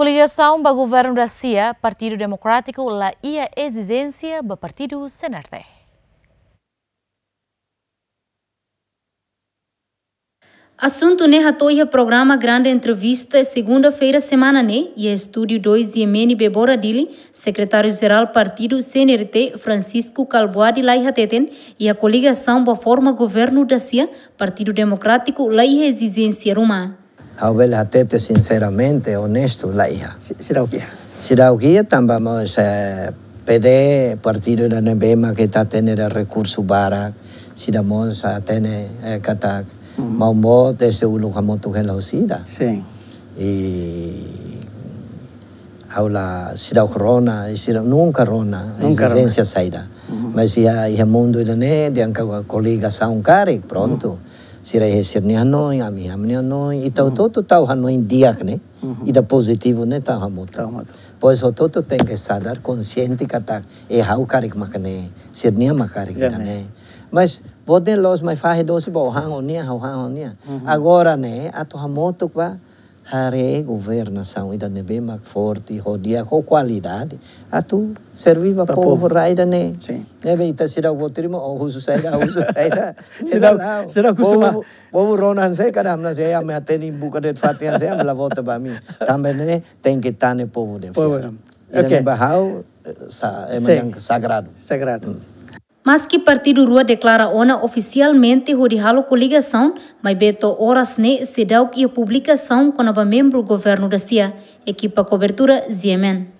Coligação para o governo da CIA, Partido Democrático, la a exigência do Partido Senarte. Assunto ne hatoia programa grande entrevista segunda-feira semana ne e é estúdio 2 de Emeni Bebora Dili, secretário-geral partido CNRT Francisco Calboadi lai hateten e a coligação boa forma governo da CIA, Partido Democrático lai exigência rumã. A teta sinceramente, honesto, la hija. Sirauquía. Sirauquía también vamos a pedir partido eh, mm. de Nebema que está teniendo recursos para Siramos a tener catac. Mambo desde Ulujamotu en la usida. Sí. Y aula sirau corona sirau nunca rona existencia Pero mm-hmm. si hay el mundo irane de anca colega está cari pronto uh mm-hmm. ¡pronto! sirai heser ni hanoi, ami ham ni hanoi, e tau toto tau hanoi diak ne, e da positivo ne tau hamota. Pois o toto tem que estar consciente que tá e hau karik makane, sir ni makarik ne. Mas podem los mai fahe dosi bo hang onia, hau hang onia. Agora ne, ato hamoto kwa, a governação e é bem mais forte, rodia com qualidade, a tu serviva para povo, povo raida né? Sim. É bem, tá será o ou o uso será o uso será. Será é será costuma. Povo, povo ronan se caram na se a é, me atende em boca de fatia se a volta para mim. Também né, tem que estar no né, povo de. Povo. Né. Okay. Ele bahau eh, sa, é sagrado. Sagrado. Hum. Mas que partido rua declara ona oficialmente o rihalo coligação, mas beto horas ne se deu que a publicação com o membro governo da CIA, equipa cobertura Ziemen.